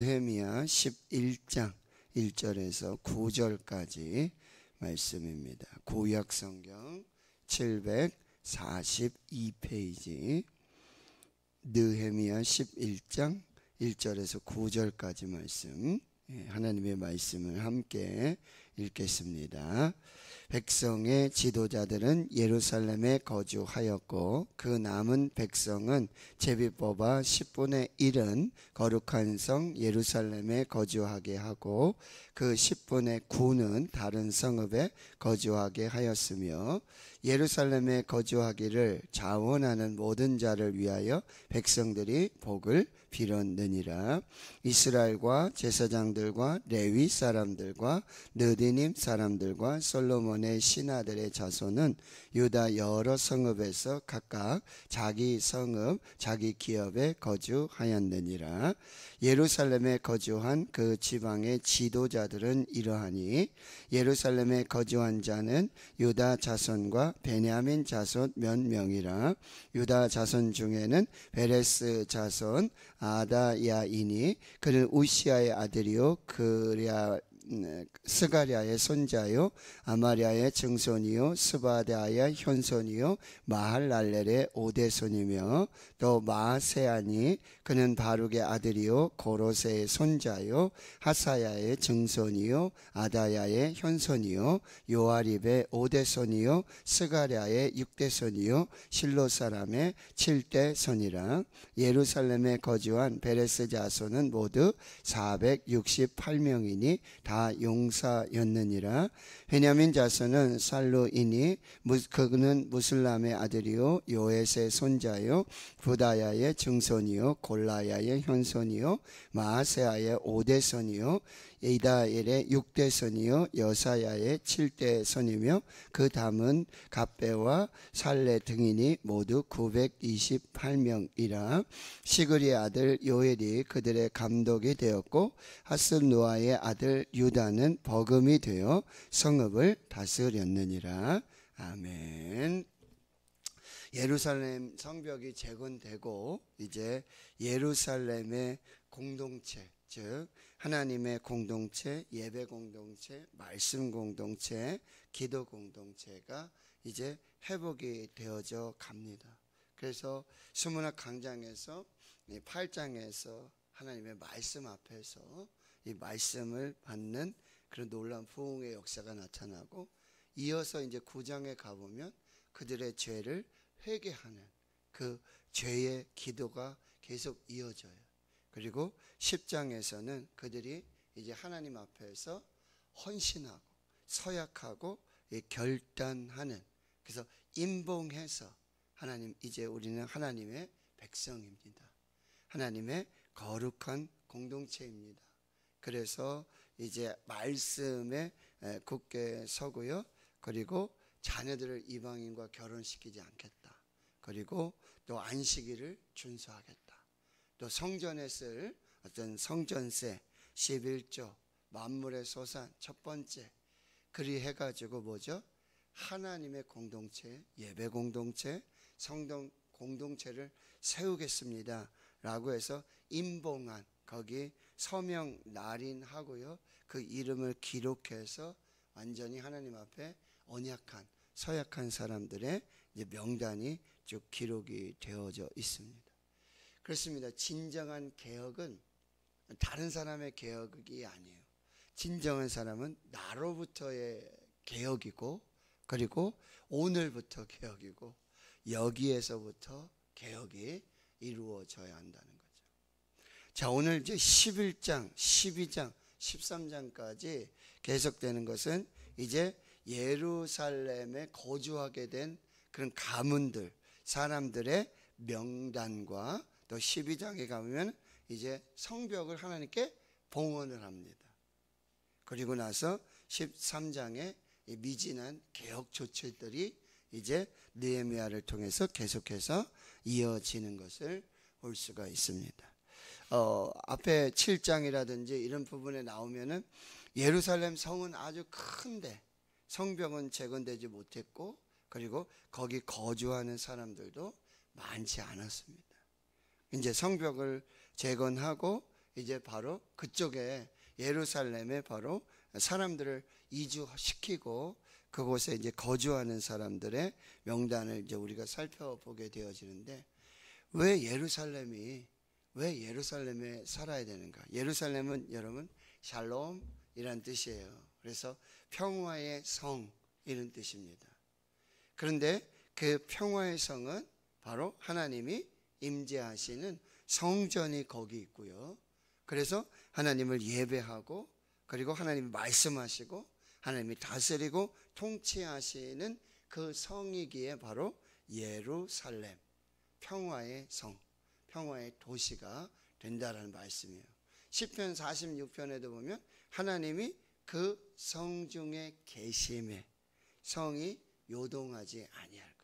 느헤미야 11장 1절에서 9절까지 말씀입니다. 구약 성경 742페이지 느헤미야 11장 1절에서 9절까지 말씀 예, 하나님의 말씀을 함께 읽겠습니다. 백성의 지도자들은 예루살렘에 거주하였고 그 남은 백성은 제비 뽑아 10분의 1은 거룩한 성 예루살렘에 거주하게 하고 그 10분의 9는 다른 성읍에 거주하게 하였으며 예루살렘에 거주하기를 자원하는 모든 자를 위하여 백성들이 복을 빌었느니라 이스라엘과 제사장들과 레위 사람들과 느디님 사람들과 솔로몬의 신하들의 자손은 유다 여러 성읍에서 각각 자기 성읍 자기 기업에 거주하였느니라 예루살렘에 거주한 그 지방의 지도자들은 이러하니 예루살렘에 거주한 자는 유다 자손과 베냐민 자손 몇 명이라 유다 자손 중에는 베레스 자손 아다야이니 그는 우시아의 아들이요 그랴 네, 스가리아의 손자요 아마리아의 증손이요 스바데아의 현손이요 마할랄렐의 오대손이며 또마세아니 그는 바룩의 아들이요 고로세의 손자요 하사야의 증손이요 아다야의 현손이요 요아립의 오대손이요 스가리아의 육대손이요 실로 사람의 칠대손이라 예루살렘에 거주한 베레스 자손은 모두 468명이니 다 용사였느니라. 베냐민 자손은 살루이니 그는 무슬람의 아들이요 요엣의 손자요 부다야의 증손이요 골라야의 현손이요 마세아의 오대손이요 에이다엘의 6대 선이요 여사야의 7대 선이며 그 담은 갑배와 살레 등이니 모두 928명이라 시그리의 아들 요엘이 그들의 감독이 되었고 하스누아의 아들 유다는 버금이 되어 성읍을 다스렸느니라 아멘. 예루살렘 성벽이 재건되고 이제 예루살렘의 공동체 즉 하나님의 공동체, 예배 공동체, 말씀 공동체, 기도 공동체가 이제 회복이 되어져 갑니다. 그래서 수문학 강장에서 8장에서 하나님의 말씀 앞에서 이 말씀을 받는 그런 놀란 부흥의 역사가 나타나고 이어서 이제 9장에 가보면 그들의 죄를 회개하는 그 죄의 기도가 계속 이어져요. 그리고 10장에서는 그들이 이제 하나님 앞에서 헌신하고 서약하고 결단하는 그래서 임봉해서 하나님 이제 우리는 하나님의 백성입니다. 하나님의 거룩한 공동체입니다. 그래서 이제 말씀에 굳게 서고요. 그리고 자녀들을 이방인과 결혼시키지 않겠다. 그리고 또 안식일을 준수하겠다. 또 성전에 쓸 어떤 성전세 11조 만물의 소산 첫 번째 그리 해가지고 뭐죠? 하나님의 공동체 예배 공동체 성동 공동체를 세우겠습니다 라고 해서 임봉한 거기 서명 날인하고요 그 이름을 기록해서 완전히 하나님 앞에 언약한 서약한 사람들의 명단이 쭉 기록이 되어져 있습니다. 그렇습니다. 진정한 개혁은 다른 사람의 개혁이 아니에요. 진정한 사람은 나로부터의 개혁이고, 그리고 오늘부터 개혁이고, 여기에서부터 개혁이 이루어져야 한다는 거죠. 자, 오늘 이제 11장, 12장, 13장까지 계속되는 것은 이제 예루살렘에 거주하게 된 그런 가문들, 사람들의 명단과 또 12장에 가면 이제 성벽을 하나님께 봉헌을 합니다. 그리고 나서 13장에 미진한 개혁 조치들이 이제 느헤미야를 통해서 계속해서 이어지는 것을 볼 수가 있습니다. 어, 앞에 7장이라든지 이런 부분에 나오면은 예루살렘 성은 아주 큰데 성벽은 재건되지 못했고 그리고 거기 거주하는 사람들도 많지 않았습니다. 이제 성벽을 재건하고 이제 바로 그쪽에 예루살렘에 바로 사람들을 이주시키고 그곳에 이제 거주하는 사람들의 명단을 이제 우리가 살펴보게 되어지는데 왜 예루살렘이 왜 예루살렘에 살아야 되는가? 예루살렘은 여러분 샬롬이란 뜻이에요. 그래서 평화의 성 이런 뜻입니다. 그런데 그 평화의 성은 바로 하나님이 임재하시는 성전이 거기 있고요. 그래서 하나님을 예배하고 그리고 하나님 말씀하시고 하나님이 다스리고 통치하시는 그 성이기에 바로 예루살렘 평화의 성, 평화의 도시가 된다라는 말씀이에요. 1 0편 46편에도 보면 하나님이 그 성 중에 계심에 성이 요동하지 아니할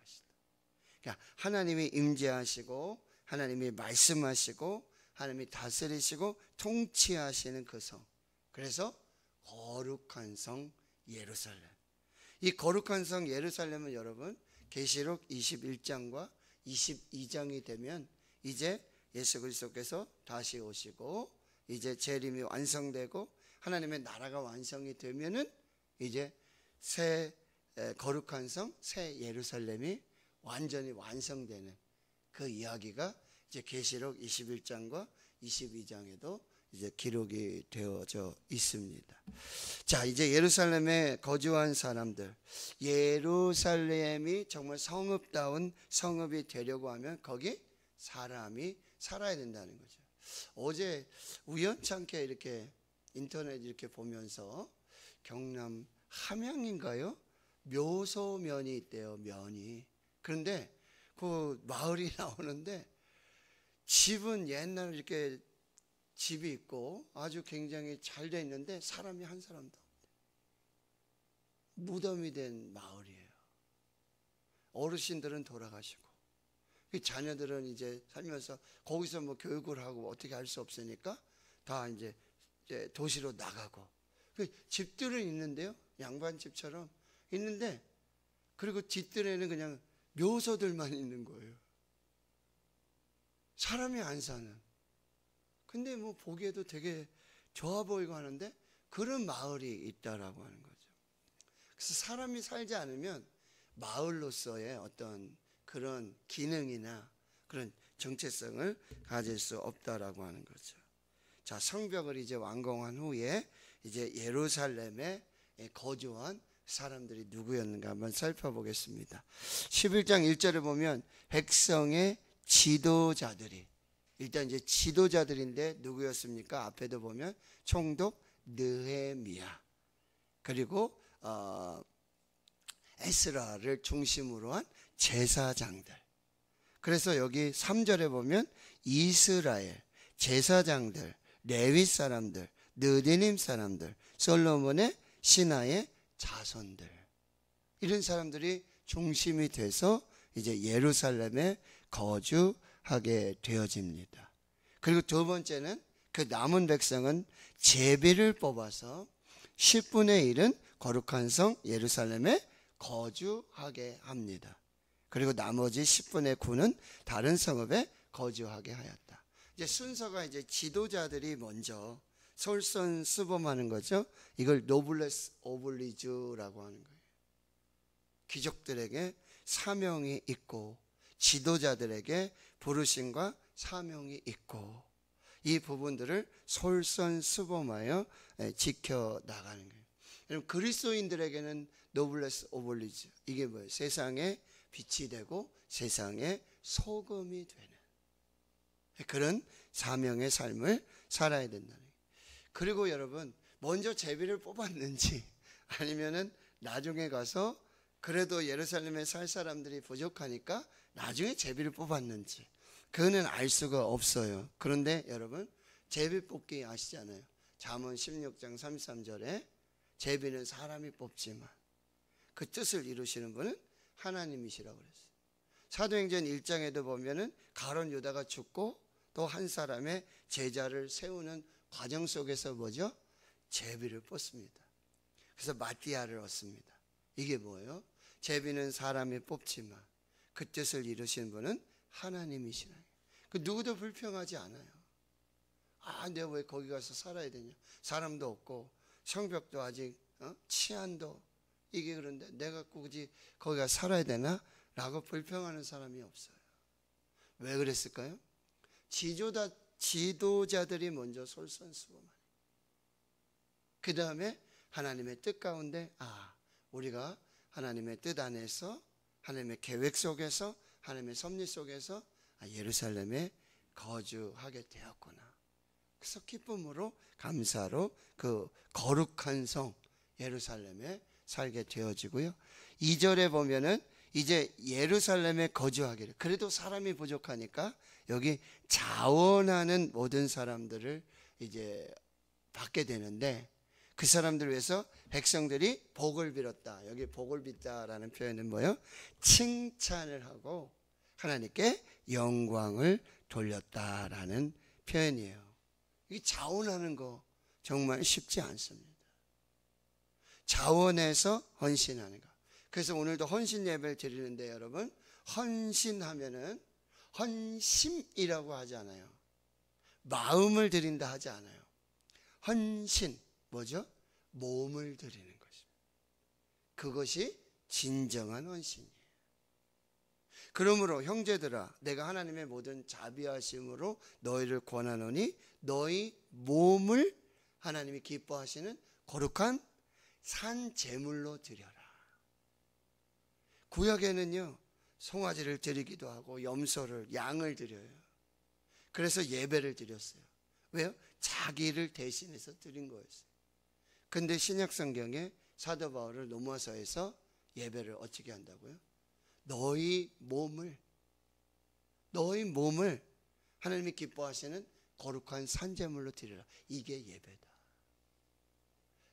그러니까 하나님이 임재하시고 하나님이 말씀하시고 하나님이 다스리시고 통치하시는 그 성. 그래서 거룩한 성 예루살렘. 이 거룩한 성 예루살렘은 여러분 계시록 21장과 22장이 되면 이제 예수 그리스도께서 다시 오시고 이제 재림이 완성되고 하나님의 나라가 완성이 되면은 이제 새 거룩한 성, 새 예루살렘이 완전히 완성되는 그 이야기가 이제 계시록 21장과 22장에도 이제 기록이 되어져 있습니다. 자, 이제 예루살렘에 거주한 사람들. 예루살렘이 정말 성읍다운 성읍이 되려고 하면 거기 사람이 살아야 된다는 거죠. 어제 우연찮게 이렇게 인터넷 이렇게 보면서 경남 함양인가요? 묘소면이 있대요, 면이. 그런데 그 마을이 나오는데 집은 옛날 이렇게 집이 있고 아주 굉장히 잘 돼 있는데 사람이 한 사람도 없대. 무덤이 된 마을이에요. 어르신들은 돌아가시고 그 자녀들은 이제 살면서 거기서 뭐 교육을 하고 어떻게 할 수 없으니까 다 이제, 이제 도시로 나가고 그 집들은 있는데요. 양반 집처럼 있는데 그리고 집들에는 그냥 묘소들만 있는 거예요. 사람이 안 사는. 근데 뭐 보기에도 되게 좋아 보이고 하는데 그런 마을이 있다라고 하는 거죠. 그래서 사람이 살지 않으면 마을로서의 어떤 그런 기능이나 그런 정체성을 가질 수 없다라고 하는 거죠. 자, 성벽을 이제 완공한 후에 이제 예루살렘에 거주한 사람들이 누구였는가 한번 살펴보겠습니다. 11장 1절을 보면 백성의 지도자들이 일단 이제 지도자들인데 누구였습니까? 앞에도 보면 총독 느헤미야 그리고 어, 에스라를 중심으로 한 제사장들. 그래서 여기 3절에 보면 이스라엘 제사장들, 레위 사람들, 느디님 사람들, 솔로몬의 신하의 자손들 이런 사람들이 중심이 돼서 이제 예루살렘에 거주하게 되어집니다. 그리고 두 번째는 그 남은 백성은 제비를 뽑아서 10분의 1은 거룩한 성 예루살렘에 거주하게 합니다. 그리고 나머지 10분의 9는 다른 성읍에 거주하게 하였다. 이제 순서가 이제 지도자들이 먼저 솔선 수범하는 거죠. 이걸 노블레스 오블리주라고 하는 거예요. 귀족들에게 사명이 있고 지도자들에게 부르심과 사명이 있고 이 부분들을 솔선수범하여 지켜 나가는 거예요. 여러분 그리스도인들에게는 노블레스 오블리즈 이게 뭐예요? 세상에 빛이 되고 세상에 소금이 되는 그런 사명의 삶을 살아야 된다는. 그리고 여러분 먼저 제비를 뽑았는지 아니면은 나중에 가서 그래도 예루살렘에 살 사람들이 부족하니까 나중에 제비를 뽑았는지 그거는 알 수가 없어요. 그런데 여러분 제비 뽑기 아시잖아요. 잠언 16장 33절에 제비는 사람이 뽑지만 그 뜻을 이루시는 분은 하나님이시라고 그랬어요. 사도행전 1장에도 보면은 가론 유다가 죽고 또 한 사람의 제자를 세우는 과정 속에서 뭐죠? 제비를 뽑습니다. 그래서 마띠아를 얻습니다. 이게 뭐예요? 제비는 사람이 뽑지만 그 뜻을 이루신 분은 하나님이시라. 그 누구도 불평하지 않아요. 아, 내가 왜 거기 가서 살아야 되냐? 사람도 없고 성벽도 아직 어? 치안도 이게 그런데 내가 굳이 거기가 살아야 되나? 라고 불평하는 사람이 없어요. 왜 그랬을까요? 지조다 지도자들이 먼저 솔선수범하네. 그 다음에 하나님의 뜻 가운데 아 우리가 하나님의 뜻 안에서 하나님의 계획 속에서 하나님의 섭리 속에서 아, 예루살렘에 거주하게 되었구나. 그래서 기쁨으로 감사로 그 거룩한 성 예루살렘에 살게 되어지고요. 2절에 보면은 이제 예루살렘에 거주하기를 그래도 사람이 부족하니까 여기 자원하는 모든 사람들을 이제 받게 되는데 그 사람들 위해서 백성들이 복을 빌었다. 여기 복을 빌다라는 표현은 뭐예요? 칭찬을 하고 하나님께 영광을 돌렸다라는 표현이에요. 이 자원하는 거 정말 쉽지 않습니다. 자원해서 헌신하는 거. 그래서 오늘도 헌신 예배를 드리는데 여러분 헌신하면은 헌심이라고 하지 않아요. 마음을 드린다 하지 않아요. 헌신 뭐죠? 몸을 드리는 것입니다. 그것이 진정한 헌신이에요. 그러므로 형제들아 내가 하나님의 모든 자비하심으로 너희를 권하노니 너희 몸을 하나님이 기뻐하시는 거룩한 산 제물로 드려라. 구약에는요, 송아지를 드리기도 하고 염소를 양을 드려요. 그래서 예배를 드렸어요. 왜요? 자기를 대신해서 드린 거였어요. 근데 신약 성경에 사도 바울을 로마서에서 예배를 어떻게 한다고요? 너희 몸을 너희 몸을 하나님이 기뻐하시는 거룩한 산재물로 드리라. 이게 예배다.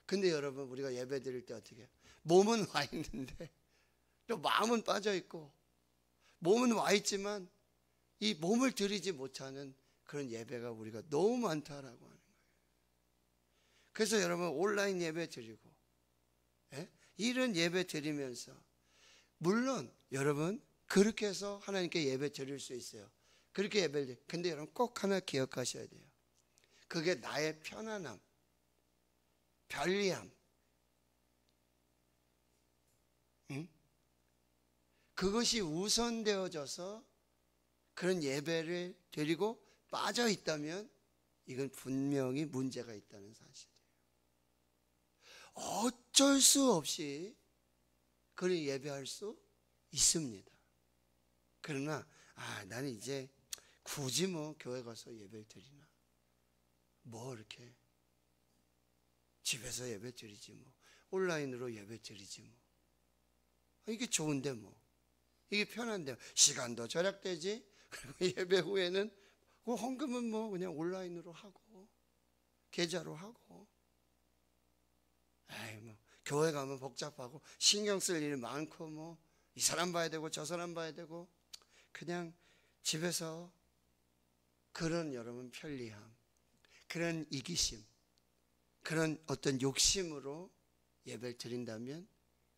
근데 여러분 우리가 예배 드릴 때 어떻게 해요? 몸은 와 있는데 또 마음은 빠져 있고 몸은 와 있지만 이 몸을 들이지 못하는 그런 예배가 우리가 너무 많다라고 하는 거예요. 그래서 여러분 온라인 예배 드리고 예? 이런 예배 드리면서 물론 여러분 그렇게 해서 하나님께 예배 드릴 수 있어요. 그렇게 예배를 근데 여러분 꼭 하나 기억하셔야 돼요. 그게 나의 편안함, 편리함. 응? 그것이 우선되어져서 그런 예배를 드리고 빠져 있다면 이건 분명히 문제가 있다는 사실이에요. 어쩔 수 없이 그를 예배할 수 있습니다. 그러나 아 나는 이제 굳이 뭐 교회 가서 예배를 드리나 뭐 이렇게 집에서 예배 드리지 뭐 온라인으로 예배 드리지 뭐 아, 이게 좋은데 뭐 이게 편한데요. 시간도 절약되지. 그리고 예배 후에는 그 헌금은 뭐 그냥 온라인으로 하고 계좌로 하고. 에이 뭐 교회 가면 복잡하고 신경 쓸 일이 많고 뭐 이 사람 봐야 되고 저 사람 봐야 되고 그냥 집에서 그런 여러분 편리함, 그런 이기심, 그런 어떤 욕심으로 예배를 드린다면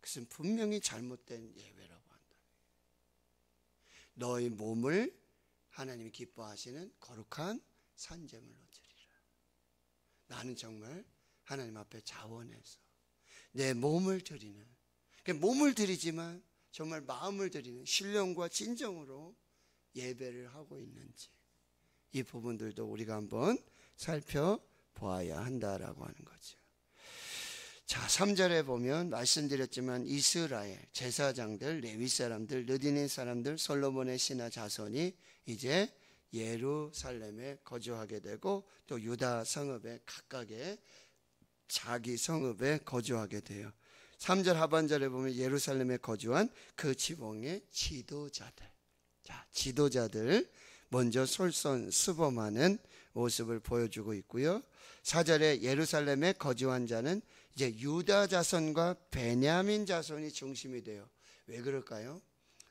그것은 분명히 잘못된 예배라. 너희 몸을 하나님이 기뻐하시는 거룩한 산재물로 드리라. 나는 정말 하나님 앞에 자원해서 내 몸을 드리는 그러니까 몸을 드리지만 정말 마음을 드리는 신령과 진정으로 예배를 하고 있는지 이 부분들도 우리가 한번 살펴보아야 한다라고 하는 거죠. 자, 3절에 보면 말씀드렸지만 이스라엘 제사장들, 레위 사람들, 느디닌 사람들, 솔로몬의 신하 자손이 이제 예루살렘에 거주하게 되고 또 유다 성읍에 각각의 자기 성읍에 거주하게 돼요. 3절 하반절에 보면 예루살렘에 거주한 그지봉의 지도자들. 자, 지도자들 먼저 솔선수범하는 모습을 보여주고 있고요. 4절에 예루살렘에 거주한 자는 이제 유다 자손과 베냐민 자손이 중심이 돼요. 왜 그럴까요?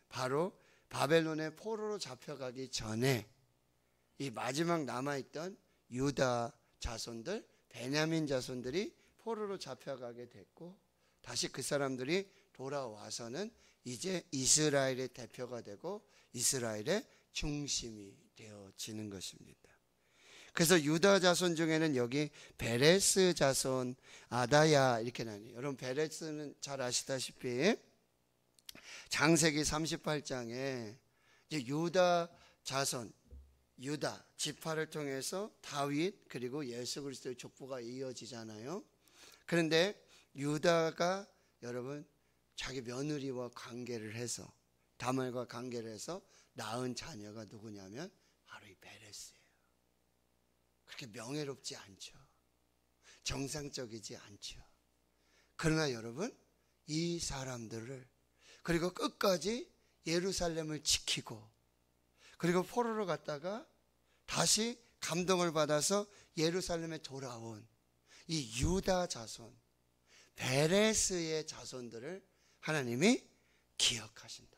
바로 바벨론의 포로로 잡혀가기 전에 이 마지막 남아있던 유다 자손들, 베냐민 자손들이 포로로 잡혀가게 됐고 다시 그 사람들이 돌아와서는 이제 이스라엘의 대표가 되고 이스라엘의 중심이 되어지는 것입니다. 그래서 유다 자손 중에는 여기 베레스 자손, 아다야 이렇게 나뉘어요. 여러분 베레스는 잘 아시다시피 장세기 38장에 유다 자손, 유다 지파를 통해서 다윗 그리고 예수 그리스도의 족보가 이어지잖아요. 그런데 유다가 여러분 자기 며느리와 관계를 해서 다말과 관계를 해서 낳은 자녀가 누구냐면 바로 이 베레스예요. 그렇게 명예롭지 않죠. 정상적이지 않죠. 그러나 여러분, 이 사람들을 그리고 끝까지 예루살렘을 지키고 그리고 포로로 갔다가 다시 감동을 받아서 예루살렘에 돌아온 이 유다 자손, 베레스의 자손들을 하나님이 기억하신다.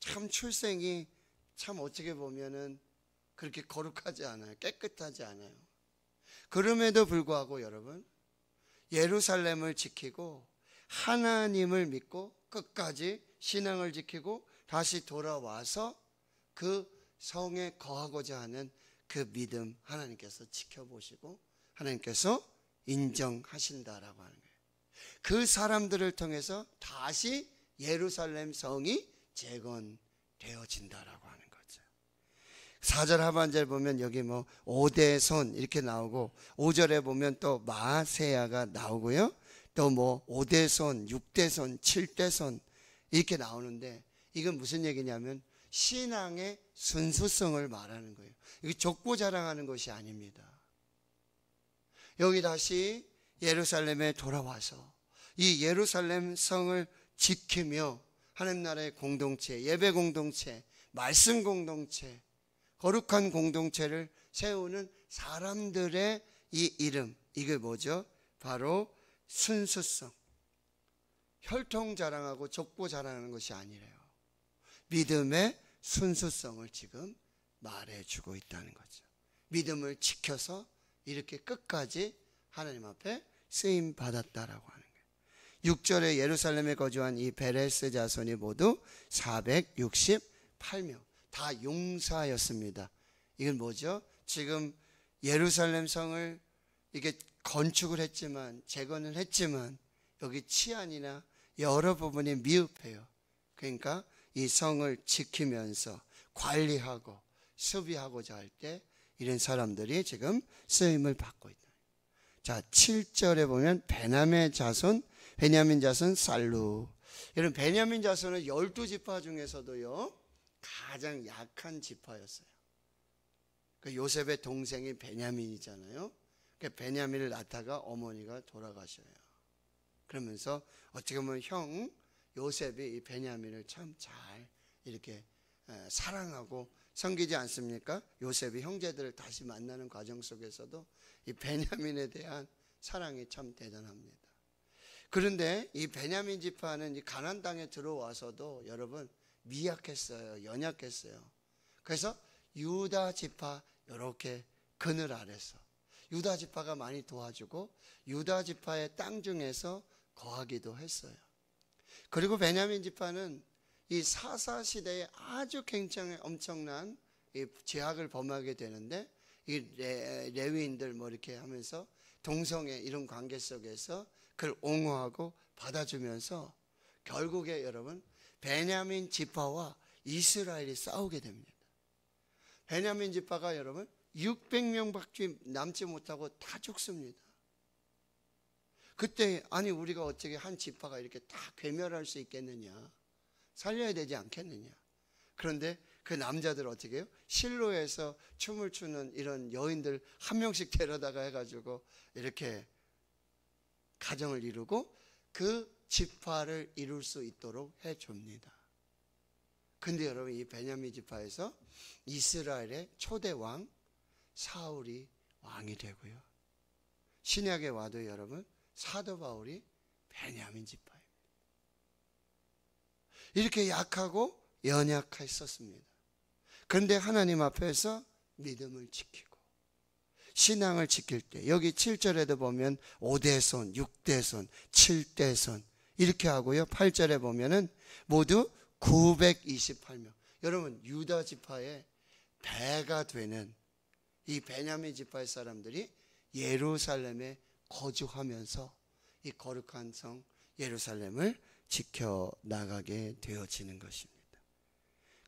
참 출생이 참 어떻게 보면은 그렇게 거룩하지 않아요. 깨끗하지 않아요. 그럼에도 불구하고 여러분, 예루살렘을 지키고 하나님을 믿고 끝까지 신앙을 지키고 다시 돌아와서 그 성에 거하고자 하는 그 믿음 하나님께서 지켜보시고 하나님께서 인정하신다라고 하는 거예요. 그 사람들을 통해서 다시 예루살렘 성이 재건되어진다라고 하는 거예요. 4절 하반절 보면 여기 뭐 오대손 이렇게 나오고 5절에 보면 또 마세야가 나오고요. 또뭐 오대손, 6대손, 7대손 이렇게 나오는데 이건 무슨 얘기냐면 신앙의 순수성을 말하는 거예요. 이게 족보 자랑하는 것이 아닙니다. 여기 다시 예루살렘에 돌아와서 이 예루살렘 성을 지키며 하나님 나라의 공동체, 예배 공동체, 말씀 공동체, 거룩한 공동체를 세우는 사람들의 이 이름 이게 뭐죠? 바로 순수성. 혈통 자랑하고 족보 자랑하는 것이 아니래요. 믿음의 순수성을 지금 말해주고 있다는 거죠. 믿음을 지켜서 이렇게 끝까지 하나님 앞에 쓰임 받았다라고 하는 거예요. 6절에 예루살렘에 거주한 이 베레스 자손이 모두 468명. 다 용사였습니다. 이건 뭐죠? 지금 예루살렘 성을 이게 건축을 했지만 재건을 했지만 여기 치안이나 여러 부분이 미흡해요. 그러니까 이 성을 지키면서 관리하고 수비하고자 할 때 이런 사람들이 지금 쓰임을 받고 있다. 자, 7절에 보면 베냐민 자손, 베냐민 자손 살루. 이런 베냐민 자손은 열두 지파 중에서도요. 가장 약한 지파였어요. 그 요셉의 동생이 베냐민이잖아요. 그 베냐민을 낳다가 어머니가 돌아가셔요. 그러면서 어떻게 보면 형 요셉이 이 베냐민을 참 잘 이렇게 사랑하고 섬기지 않습니까? 요셉이 형제들을 다시 만나는 과정 속에서도 이 베냐민에 대한 사랑이 참 대단합니다. 그런데 이 베냐민 지파는 이 가난 땅에 들어와서도 여러분 미약했어요. 연약했어요. 그래서 유다 지파 이렇게 그늘 아래서 유다 지파가 많이 도와주고 유다 지파의 땅 중에서 거하기도 했어요. 그리고 베냐민 지파는 이 사사 시대에 아주 굉장히 엄청난 이 제약을 범하게 되는데 이 레, 위인들뭐 이렇게 하면서 동성애 이런 관계 속에서 그걸 옹호하고 받아주면서 결국에 여러분 베냐민 지파와 이스라엘이 싸우게 됩니다. 베냐민 지파가 여러분 600명밖에 남지 못하고 다 죽습니다. 그때 아니 우리가 어떻게 한 지파가 이렇게 다 괴멸할 수 있겠느냐? 살려야 되지 않겠느냐? 그런데 그 남자들 어떻게 해요? 실로에서 춤을 추는 이런 여인들 한 명씩 데려다가 해가지고 이렇게 가정을 이루고 그 지파를 이룰 수 있도록 해 줍니다. 근데 여러분 이 베냐민 지파에서 이스라엘의 초대 왕 사울이 왕이 되고요. 신약에 와도 여러분 사도 바울이 베냐민 지파입니다. 이렇게 약하고 연약했었습니다. 그런데 하나님 앞에서 믿음을 지키고 신앙을 지킬 때 여기 7절에도 보면 5대손, 6대손, 7대손 이렇게 하고요. 8절에 보면은 모두 928명. 여러분, 유다 지파의 배가 되는 이 베냐민 지파의 사람들이 예루살렘에 거주하면서 이 거룩한 성 예루살렘을 지켜 나가게 되어지는 것입니다.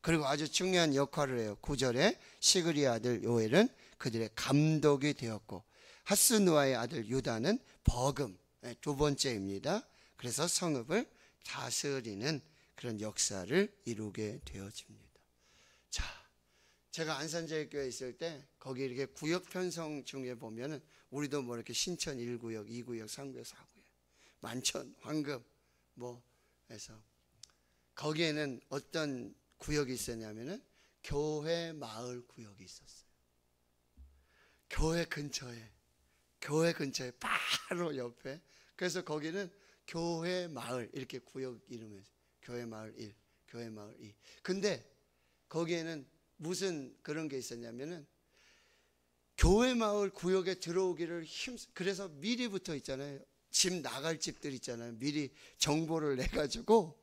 그리고 아주 중요한 역할을 해요. 9절에 시그리 아들 요엘은 그들의 감독이 되었고 하스누아의 아들 유다는 버금 예, 두 번째입니다. 그래서 성읍을 다스리는 그런 역사를 이루게 되어집니다. 자, 제가 안산제일교회 있을 때 거기 이렇게 구역 편성 중에 보면은 우리도 뭐 이렇게 신천 1구역, 2구역, 3구역, 4구역, 만천, 황금 뭐 해서 거기에는 어떤 구역이 있었냐면은 교회 마을 구역이 있었어요. 교회 근처에 교회 근처에 바로 옆에 그래서 거기는 교회 마을 이렇게 구역 이름을 교회 마을 1, 교회 마을 2. 근데 거기에는 무슨 그런 게 있었냐면은 교회 마을 구역에 들어오기를 힘 그래서 미리부터 있잖아요. 집 나갈 집들 있잖아요. 미리 정보를 내 가지고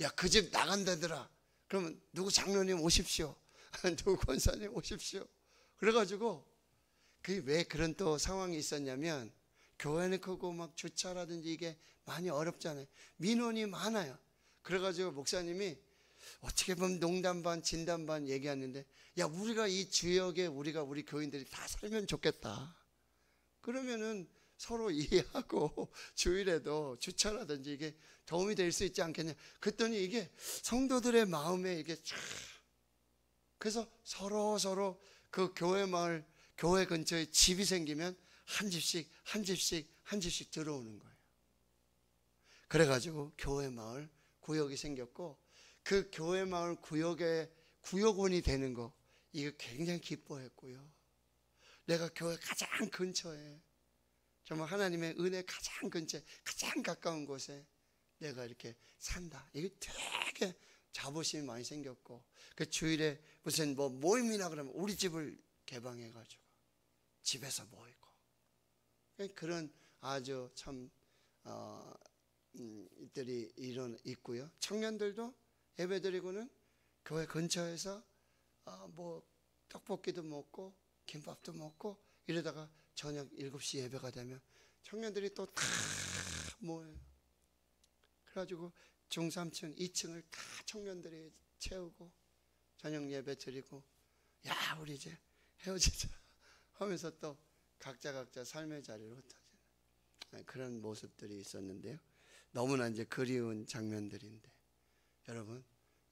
야, 그 집 나간다더라. 그러면 누구 장로님 오십시오. 누구 권사님 오십시오. 그래 가지고 그게왜 그런 또 상황이 있었냐면 교회는 크고 막 주차라든지 이게 많이 어렵잖아요. 민원이 많아요. 그래가지고 목사님이 어떻게 보면 농담 반 진담 반 얘기하는데 야 우리가 이주역에 우리가 우리 교인들이 다 살면 좋겠다. 그러면은 서로 이해하고 주일에도 주차라든지 이게 도움이 될 수 있지 않겠냐. 그랬더니 이게 성도들의 마음에 이게 촥. 그래서 서로 서로 그 교회 마을 교회 근처에 집이 생기면 한 집씩 한 집씩 한 집씩 들어오는 거예요. 그래가지고 교회 마을 구역이 생겼고 그 교회 마을 구역의 구역원이 되는 거 이거 굉장히 기뻐했고요. 내가 교회 가장 근처에 정말 하나님의 은혜 가장 근처 가장 가까운 곳에 내가 이렇게 산다. 이게 되게 자부심이 많이 생겼고 그 주일에 무슨 뭐 모임이나 그러면 우리 집을 개방해가지고 집에서 모이고 예, 그런 아주 참 어, 음, 이들이 이런 있고요. 청년들도 예배드리고는 교회 근처에서 어, 뭐 떡볶이도 먹고 김밥도 먹고 이러다가 저녁 7시 예배가 되면 청년들이 또 다 모여요. 그래가지고 중3층, 2층을 다 청년들이 채우고 저녁 예배 드리고 야 우리 이제 헤어지자 하면서 또 각자 각자 삶의 자리로 흩어지는 네, 그런 모습들이 있었는데요. 너무나 이제 그리운 장면들인데 여러분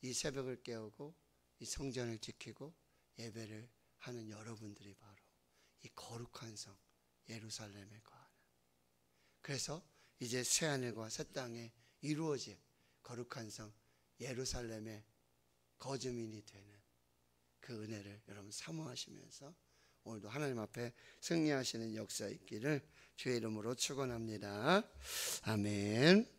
이 새벽을 깨우고 이 성전을 지키고 예배를 하는 여러분들이 바로 이 거룩한 성 예루살렘에 거하는 그 그래서 이제 새 하늘과 새 땅에 이루어질 거룩한 성 예루살렘의 거주민이 되는 그 은혜를 여러분 사모하시면서 오늘도 하나님 앞에 승리하시는 역사 있기를 주의 이름으로 축원합니다. 아멘.